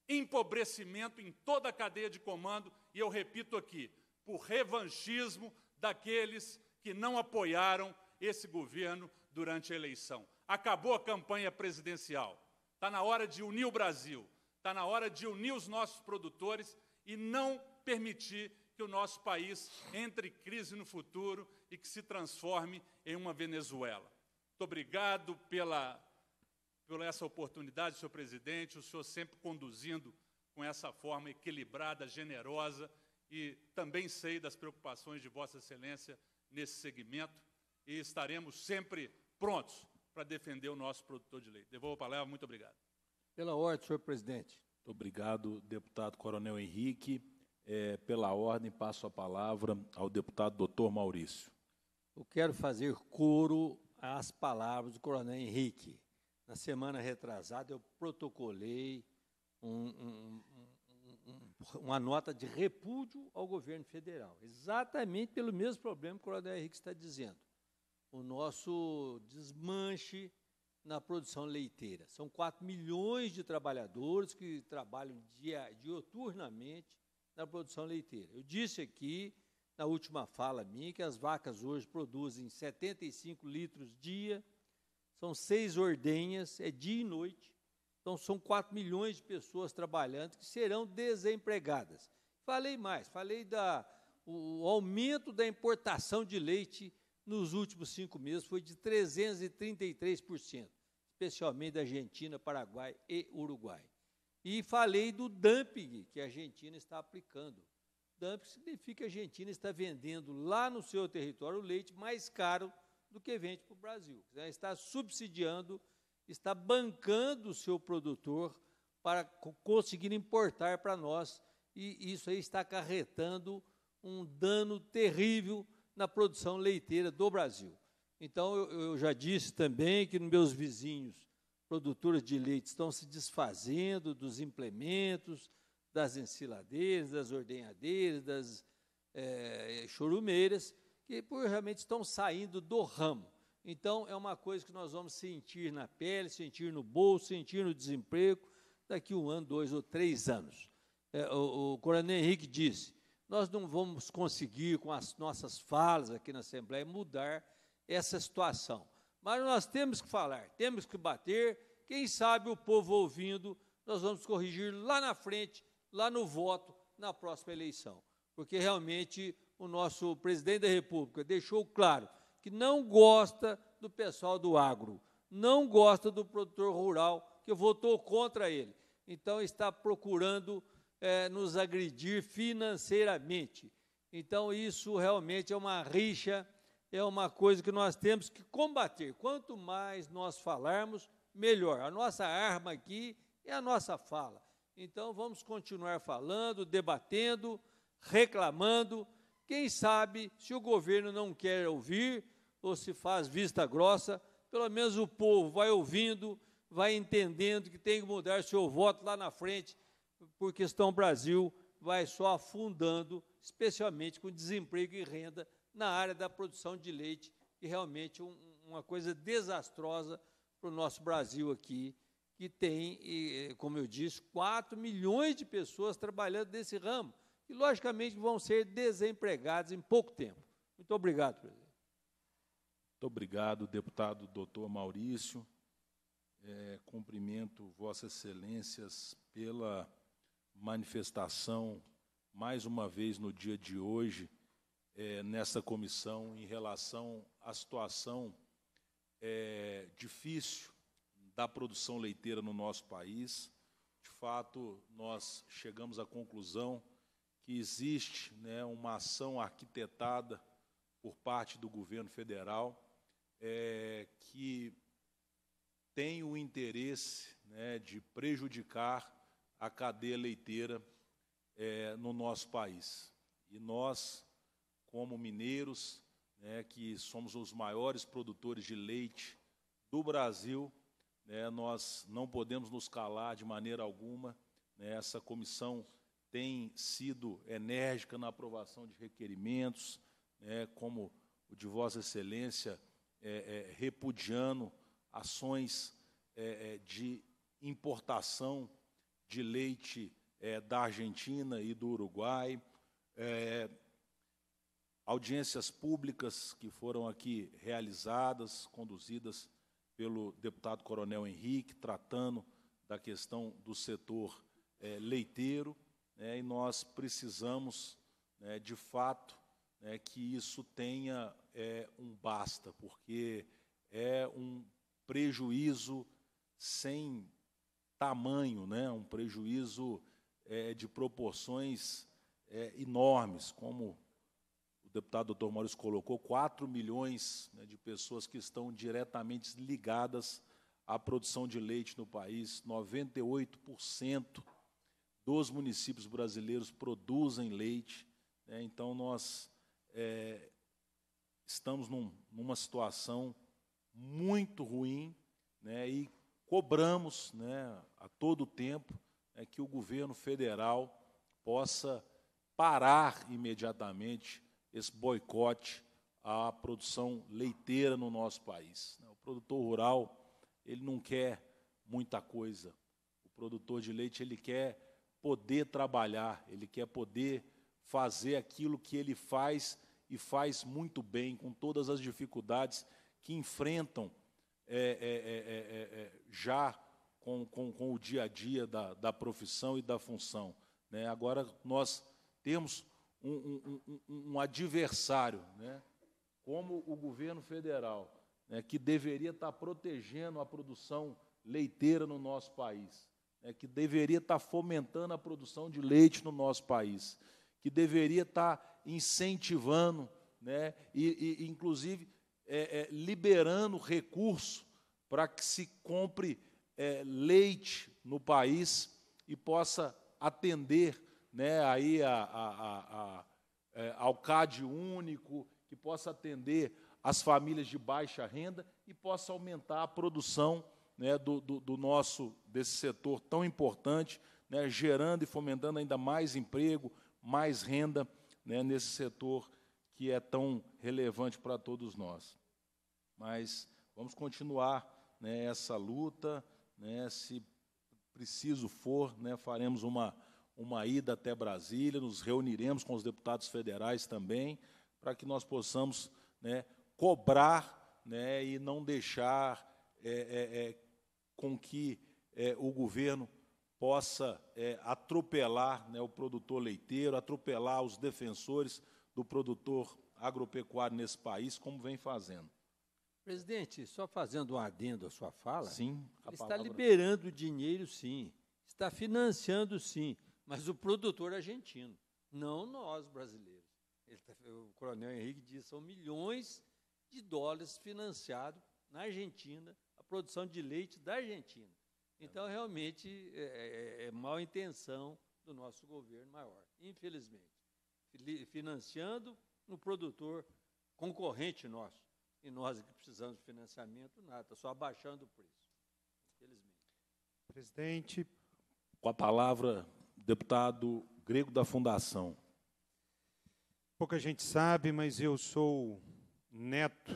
Speaker 4: empobrecimento em toda a cadeia de comando, e eu repito aqui, por revanchismo daqueles que não apoiaram esse governo durante a eleição. Acabou a campanha presidencial. Está na hora de unir o Brasil, está na hora de unir os nossos produtores e não permitir que o nosso país entre em crise no futuro e que se transforme em uma Venezuela. Muito obrigado pela, pela essa oportunidade, senhor presidente, o senhor sempre conduzindo com essa forma equilibrada, generosa, e também sei das preocupações de Vossa Excelência nesse segmento, e estaremos sempre prontos para defender o nosso produtor de leite. Devolvo a palavra, muito obrigado.
Speaker 2: Pela ordem, senhor presidente. Muito obrigado,
Speaker 1: deputado Coronel Henrique é, pela ordem, passo a palavra ao deputado doutor Maurício.
Speaker 2: Eu quero fazer coro às palavras do coronel Henrique. Na semana retrasada, eu protocolei um, um, um, uma nota de repúdio ao governo federal, exatamente pelo mesmo problema que o coronel Henrique está dizendo. O nosso desmanche na produção leiteira. São 4 milhões de trabalhadores que trabalham dia, dioturnamente na produção leiteira. Eu disse aqui, na última fala minha, que as vacas hoje produzem 75 litros dia, são seis ordenhas, é dia e noite. Então, são 4 milhões de pessoas trabalhando que serão desempregadas. Falei mais, falei da o aumento da importação de leite nos últimos cinco meses foi de 333%, especialmente da Argentina, Paraguai e Uruguai. E falei do dumping que a Argentina está aplicando. Dumping significa que a Argentina está vendendo lá no seu território o leite mais caro do que vende para o Brasil. Ela está subsidiando, está bancando o seu produtor para conseguir importar para nós, e isso aí está acarretando um dano terrível na produção leiteira do Brasil. Então, eu, eu já disse também que nos meus vizinhos produtoras de leite estão se desfazendo dos implementos, das ensiladeiras, das ordenhadeiras, das é, chorumeiras, que realmente estão saindo do ramo. Então, é uma coisa que nós vamos sentir na pele, sentir no bolso, sentir no desemprego daqui um ano, dois ou três anos. É, o, o coronel Henrique disse: nós não vamos conseguir, com as nossas falas aqui na Assembleia, mudar essa situação. Mas nós temos que falar, temos que bater. Quem sabe o povo ouvindo, nós vamos corrigir lá na frente, lá no voto, na próxima eleição. Porque realmente o nosso presidente da República deixou claro que não gosta do pessoal do agro, não gosta do produtor rural, que votou contra ele. Então está procurando é, nos agredir financeiramente. Então, isso realmente é uma rixa é uma coisa que nós temos que combater. Quanto mais nós falarmos, melhor. A nossa arma aqui é a nossa fala. Então vamos continuar falando, debatendo, reclamando. Quem sabe, se o governo não quer ouvir ou se faz vista grossa, pelo menos o povo vai ouvindo, vai entendendo que tem que mudar seu voto lá na frente, porque estão Brasil vai só afundando, especialmente com desemprego e renda na área da produção de leite, que realmente é um, uma coisa desastrosa para o nosso Brasil aqui, que tem, eh, como eu disse, 4 milhões de pessoas trabalhando nesse ramo, e logicamente vão ser desempregadas em pouco tempo. Muito obrigado, presidente.
Speaker 1: Muito obrigado, deputado doutor Maurício. É, cumprimento Vossas Excelências pela manifestação, mais uma vez no dia de hoje, é, nessa comissão em relação à situação é, difícil da produção leiteira no nosso país. De fato, nós chegamos à conclusão que existe né, uma ação arquitetada por parte do governo federal é, que tem o interesse né, de prejudicar a cadeia leiteira é, no nosso país. E nós como mineiros, né, que somos os maiores produtores de leite do Brasil, né, nós não podemos nos calar de maneira alguma. Né, essa comissão tem sido enérgica na aprovação de requerimentos, né, como o de Vossa Excelência, é, é, repudiando ações é, é de importação de leite é, da Argentina e do Uruguai. É, audiências públicas que foram aqui realizadas, conduzidas pelo deputado Coronel Henrique, tratando da questão do setor é, leiteiro, né, e nós precisamos, né, de fato, né, que isso tenha é, um basta, porque é um prejuízo sem tamanho, né, um prejuízo é, de proporções enormes, como o deputado doutor Maurício colocou, 4 milhões né, de pessoas que estão diretamente ligadas à produção de leite no país. 98% dos municípios brasileiros produzem leite. Né, então, nós é, estamos num, numa situação muito ruim né, e cobramos né, a todo tempo né, que o governo federal possa parar imediatamente esse boicote à produção leiteira no nosso país. O produtor rural, ele não quer muita coisa. O produtor de leite, ele quer poder trabalhar, ele quer poder fazer aquilo que ele faz e faz muito bem, com todas as dificuldades que enfrentam é, é, é, já com, com, com, o dia a dia da, da profissão e da função. Né? Agora, nós temos um, um, um, adversário, né? como o governo federal, né? que deveria estar protegendo a produção leiteira no nosso país, né? que deveria estar fomentando a produção de leite no nosso país, que deveria estar incentivando né? e, e inclusive, é, é, liberando recurso para que se compre é, leite no país e possa atender né, aí a, a, a, ao é, CAD único, que possa atender as famílias de baixa renda e possa aumentar a produção né, do, do, do, nosso desse setor tão importante, né, gerando e fomentando ainda mais emprego, mais renda né, nesse setor que é tão relevante para todos nós. Mas vamos continuar né, essa luta, né, se preciso for, né, faremos uma uma ida até Brasília, nos reuniremos com os deputados federais também, para que nós possamos né, cobrar né, e não deixar é, é, é com que é, o governo possa é, atropelar né, o produtor leiteiro, atropelar os defensores do produtor agropecuário
Speaker 2: nesse país, como vem fazendo. Presidente, só fazendo um adendo à sua fala, sim, está liberando dinheiro, sim, está financiando, sim mas o produtor argentino, não nós brasileiros. Ele, tá, o coronel Henrique diz são milhões de dólares financiados na Argentina, a produção de leite da Argentina. É então, realmente, é, é, é, é mal intenção do nosso governo maior, infelizmente. Financiando no produtor concorrente nosso. E nós que precisamos de financiamento, nada, só abaixando o preço, infelizmente.
Speaker 3: Presidente.
Speaker 1: Com a palavra, deputado grego da Fundação.
Speaker 3: Pouca gente sabe, mas eu sou neto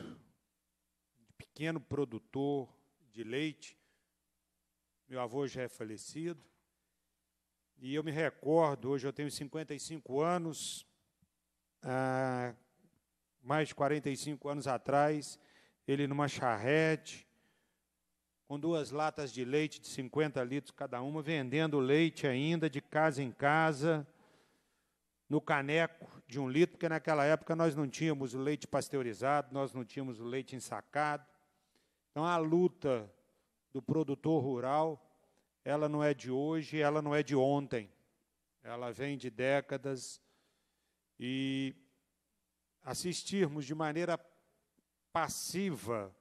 Speaker 3: de pequeno produtor de leite. Meu avô já é falecido. E eu me recordo, hoje eu tenho 55 anos, ah, mais de 45 anos atrás, ele numa charrete, com duas latas de leite de 50 litros cada uma, vendendo leite ainda de casa em casa, no caneco de um litro, porque naquela época nós não tínhamos o leite pasteurizado, nós não tínhamos o leite ensacado. Então a luta do produtor rural, ela não é de hoje, ela não é de ontem. Ela vem de décadas e assistirmos de maneira passiva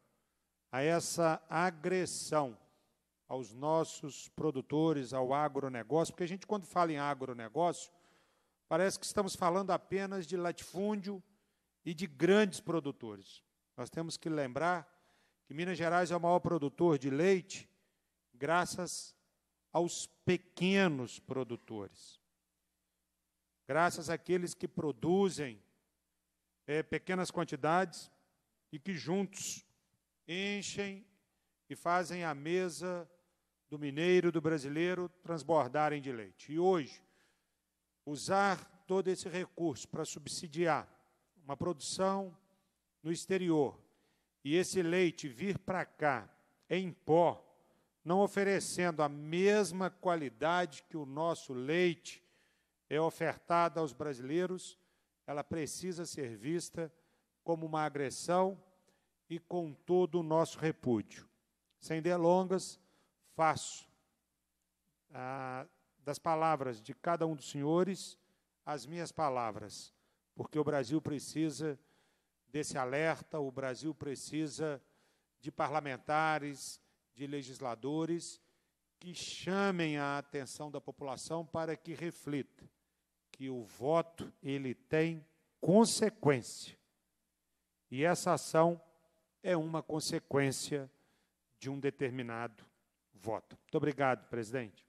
Speaker 3: a essa agressão aos nossos produtores, ao agronegócio, porque a gente, quando fala em agronegócio, parece que estamos falando apenas de latifúndio e de grandes produtores. Nós temos que lembrar que Minas Gerais é o maior produtor de leite, graças aos pequenos produtores, graças àqueles que produzem é, pequenas quantidades e que juntos enchem e fazem a mesa do mineiro, do brasileiro, transbordarem de leite. E hoje, usar todo esse recurso para subsidiar uma produção no exterior e esse leite vir para cá em pó, não oferecendo a mesma qualidade que o nosso leite é ofertado aos brasileiros, ela precisa ser vista como uma agressão e com todo o nosso repúdio. Sem delongas, faço ah, das palavras de cada um dos senhores as minhas palavras, porque o Brasil precisa desse alerta, o Brasil precisa de parlamentares, de legisladores que chamem a atenção da população para que reflita que o voto ele tem consequência. E essa ação é uma consequência de um determinado voto. Muito obrigado, presidente.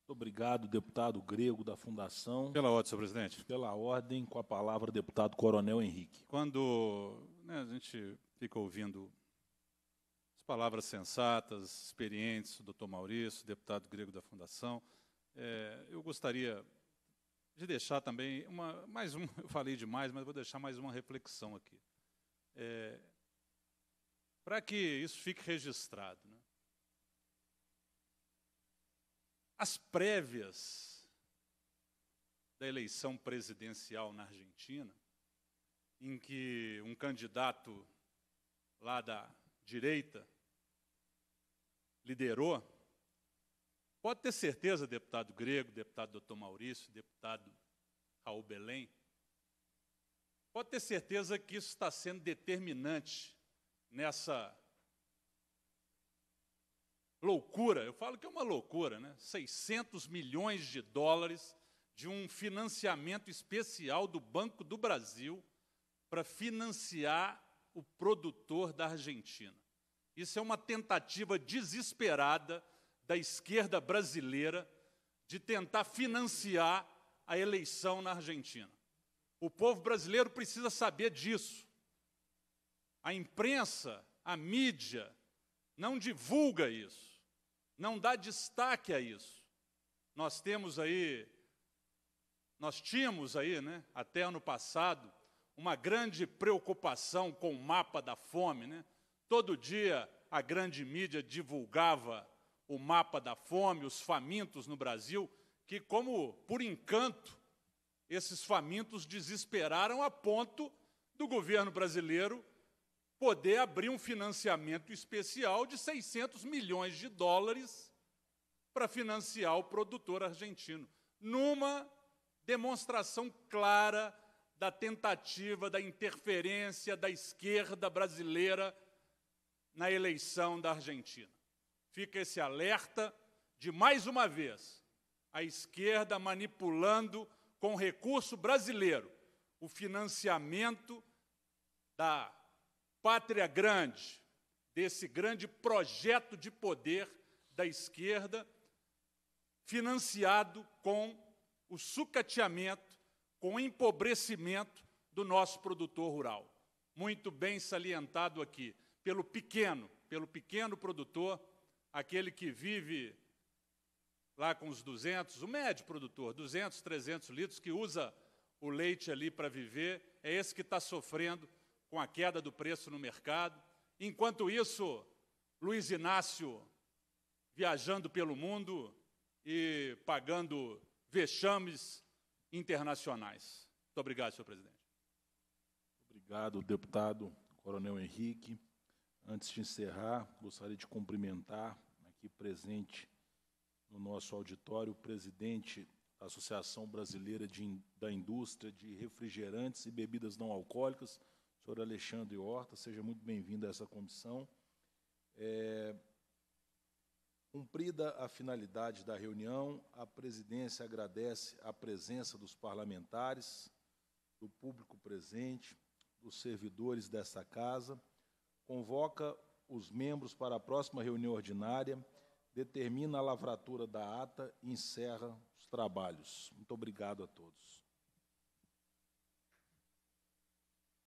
Speaker 3: Muito obrigado, deputado Grego
Speaker 1: da Fundação. Pela ordem, senhor presidente. Pela ordem, com a palavra, deputado Coronel Henrique.
Speaker 4: Quando né, a gente fica ouvindo as palavras sensatas, experientes, do doutor Maurício, deputado Grego da Fundação, é, eu gostaria de deixar também uma, mais um, eu falei demais, mas vou deixar mais uma reflexão aqui. É, para que isso fique registrado. Né? As prévias da eleição presidencial na Argentina, em que um candidato lá da direita liderou, pode ter certeza, deputado grego, deputado doutor Maurício, deputado Raul Belém, pode ter certeza que isso está sendo determinante nessa loucura, eu falo que é uma loucura, né? 600 milhões de dólares de um financiamento especial do Banco do Brasil para financiar o produtor da Argentina. Isso é uma tentativa desesperada da esquerda brasileira de tentar financiar a eleição na Argentina. O povo brasileiro precisa saber disso. A imprensa, a mídia, não divulga isso, não dá destaque a isso. Nós temos aí, nós tínhamos aí, né, até ano passado, uma grande preocupação com o mapa da fome. Né? Todo dia a grande mídia divulgava o mapa da fome, os famintos no Brasil, que, como por encanto, esses famintos desesperaram a ponto do governo brasileiro poder abrir um financiamento especial de 600 milhões de dólares para financiar o produtor argentino, numa demonstração clara da tentativa da interferência da esquerda brasileira na eleição da Argentina. Fica esse alerta de mais uma vez a esquerda manipulando com recurso brasileiro o financiamento da pátria grande, desse grande projeto de poder da esquerda, financiado com o sucateamento, com o empobrecimento do nosso produtor rural. Muito bem salientado aqui, pelo pequeno, pelo pequeno produtor, aquele que vive lá com os 200, o médio produtor, 200, 300 litros, que usa o leite ali para viver, é esse que está sofrendo com a queda do preço no mercado. Enquanto isso, Luiz Inácio viajando pelo mundo e pagando vexames internacionais. Muito obrigado, senhor presidente.
Speaker 1: Obrigado, deputado Coronel Henrique. Antes de encerrar, gostaria de cumprimentar aqui presente no nosso auditório o presidente da Associação Brasileira de, da Indústria de Refrigerantes e Bebidas Não Alcoólicas, senhor Alexandre Horta, seja muito bem-vindo a essa comissão. É, cumprida a finalidade da reunião, a presidência agradece a presença dos parlamentares, do público presente, dos servidores desta casa, convoca os membros para a próxima reunião ordinária, determina a lavratura da ata e encerra os trabalhos. Muito obrigado a todos.